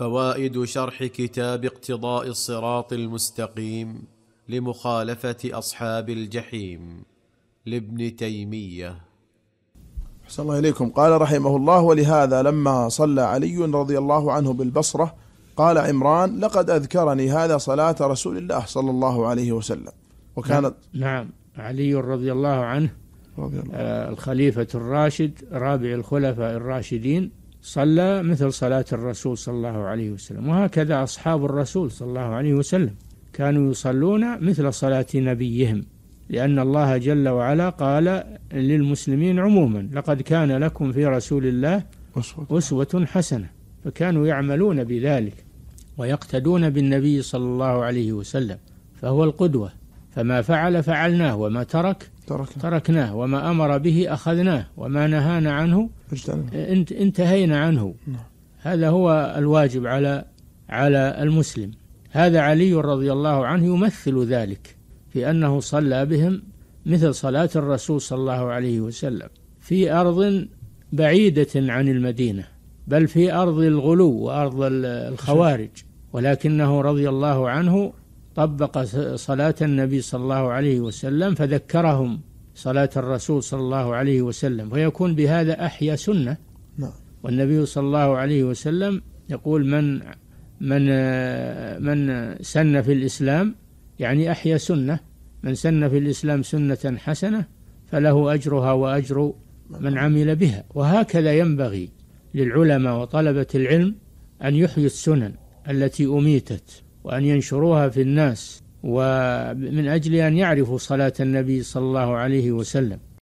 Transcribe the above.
فوائد شرح كتاب اقتضاء الصراط المستقيم لمخالفه اصحاب الجحيم لابن تيميه احسن الله اليكم قال رحمه الله ولهذا لما صلى علي رضي الله عنه بالبصره قال عمران لقد اذكرني هذا صلاه رسول الله صلى الله عليه وسلم وكانت نعم, نعم. علي رضي الله عنه رضي الله. آه، الخليفه الراشد رابع الخلفاء الراشدين صلى مثل صلاة الرسول صلى الله عليه وسلم وهكذا أصحاب الرسول صلى الله عليه وسلم كانوا يصلون مثل صلاة نبيهم لأن الله جل وعلا قال للمسلمين عموما لقد كان لكم في رسول الله أسوة حسنة فكانوا يعملون بذلك ويقتدون بالنبي صلى الله عليه وسلم فهو القدوة فما فعل فعلناه وما ترك تركنا. تركناه وما أمر به أخذناه وما نهانا عنه انتهينا عنه نعم. هذا هو الواجب على على المسلم هذا علي رضي الله عنه يمثل ذلك في أنه صلى بهم مثل صلاة الرسول صلى الله عليه وسلم في أرض بعيدة عن المدينة بل في أرض الغلو وأرض الخوارج ولكنه رضي الله عنه طبق صلاة النبي صلى الله عليه وسلم فذكرهم صلاة الرسول صلى الله عليه وسلم ويكون بهذا أحيا سنة نعم. والنبي صلى الله عليه وسلم يقول من من من سن في الإسلام يعني أحيا سنة من سن في الإسلام سنة حسنة فله أجرها وأجر من عمل بها وهكذا ينبغي للعلماء وطلبة العلم أن يحيوا السنن التي أميتت وأن ينشروها في الناس ومن أجل أن يعرفوا صلاة النبي صلى الله عليه وسلم